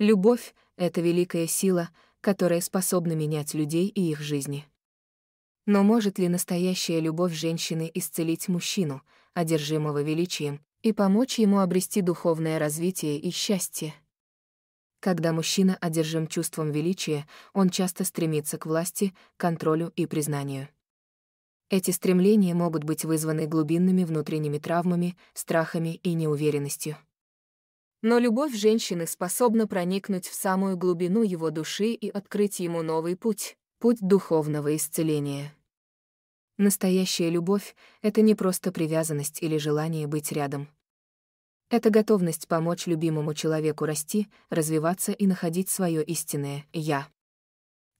Любовь — это великая сила, которая способна менять людей и их жизни. Но может ли настоящая любовь женщины исцелить мужчину, одержимого величием, и помочь ему обрести духовное развитие и счастье? Когда мужчина одержим чувством величия, он часто стремится к власти, контролю и признанию. Эти стремления могут быть вызваны глубинными внутренними травмами, страхами и неуверенностью. Но любовь женщины способна проникнуть в самую глубину его души и открыть ему новый путь, путь духовного исцеления. Настоящая любовь — это не просто привязанность или желание быть рядом. Это готовность помочь любимому человеку расти, развиваться и находить свое истинное «я».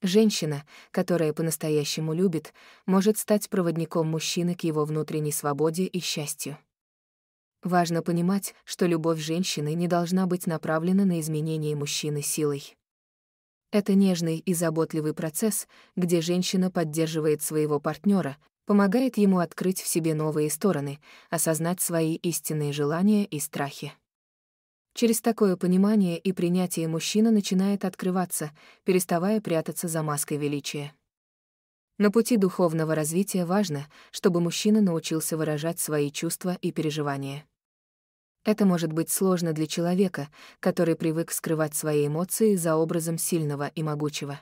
Женщина, которая по-настоящему любит, может стать проводником мужчины к его внутренней свободе и счастью. Важно понимать, что любовь женщины не должна быть направлена на изменение мужчины силой. Это нежный и заботливый процесс, где женщина поддерживает своего партнера, помогает ему открыть в себе новые стороны, осознать свои истинные желания и страхи. Через такое понимание и принятие мужчина начинает открываться, переставая прятаться за маской величия. На пути духовного развития важно, чтобы мужчина научился выражать свои чувства и переживания. Это может быть сложно для человека, который привык скрывать свои эмоции за образом сильного и могучего.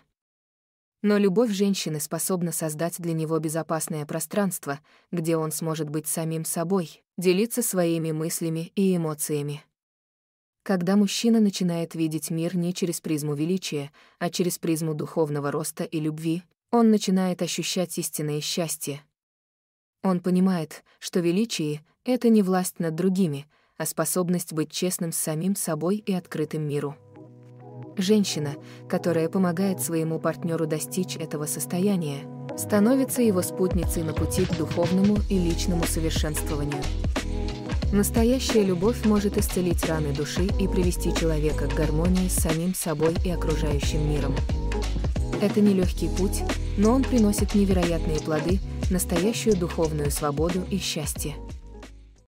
Но любовь женщины способна создать для него безопасное пространство, где он сможет быть самим собой, делиться своими мыслями и эмоциями. Когда мужчина начинает видеть мир не через призму величия, а через призму духовного роста и любви, он начинает ощущать истинное счастье. Он понимает, что величие — это не власть над другими — а способность быть честным с самим собой и открытым миру. Женщина, которая помогает своему партнеру достичь этого состояния, становится его спутницей на пути к духовному и личному совершенствованию. Настоящая любовь может исцелить раны души и привести человека к гармонии с самим собой и окружающим миром. Это нелегкий путь, но он приносит невероятные плоды, настоящую духовную свободу и счастье.